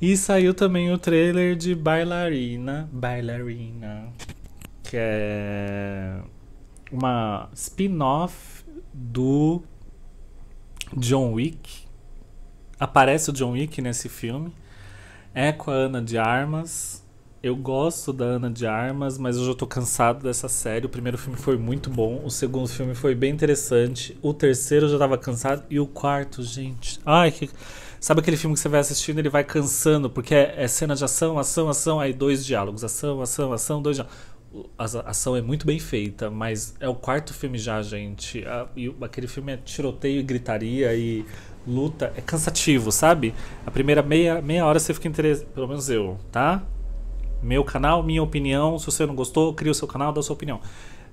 E saiu também o trailer de Bailarina, Bailarina, que é uma spin-off do John Wick. Aparece o John Wick nesse filme. É com a Ana de Armas eu gosto da Ana de Armas, mas eu já tô cansado dessa série. O primeiro filme foi muito bom, o segundo filme foi bem interessante, o terceiro eu já tava cansado e o quarto, gente. Ai, que Sabe aquele filme que você vai assistindo, ele vai cansando, porque é, é cena de ação, ação, ação, aí dois diálogos, ação, ação, ação, dois diálogos. A ação é muito bem feita, mas é o quarto filme já, gente. A, e aquele filme é tiroteio e gritaria e luta. É cansativo, sabe? A primeira meia, meia hora você fica interessado. Pelo menos eu, tá? Meu canal, minha opinião. Se você não gostou, cria o seu canal, dá a sua opinião.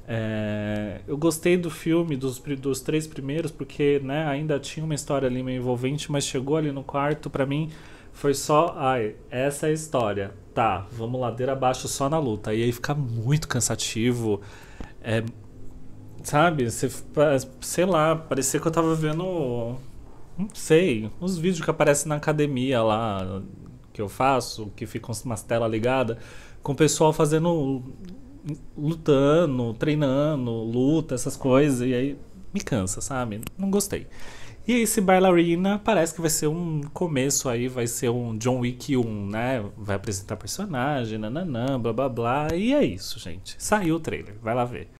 É, eu gostei do filme, dos, dos três primeiros, porque né, ainda tinha uma história ali meio envolvente, mas chegou ali no quarto, para mim foi só. Ai, essa é a história. Tá, vamos ladeira abaixo só na luta. E aí fica muito cansativo. É, sabe? Cê, sei lá, parecia que eu tava vendo. Não sei, uns vídeos que aparecem na academia lá, que eu faço, que ficam umas telas ligadas, com o pessoal fazendo. lutando, treinando, luta, essas coisas, e aí me cansa, sabe? Não gostei. E esse Bailarina parece que vai ser um começo aí, vai ser um John Wick 1, né? Vai apresentar personagem, nananã, blá blá blá. E é isso, gente. Saiu o trailer, vai lá ver.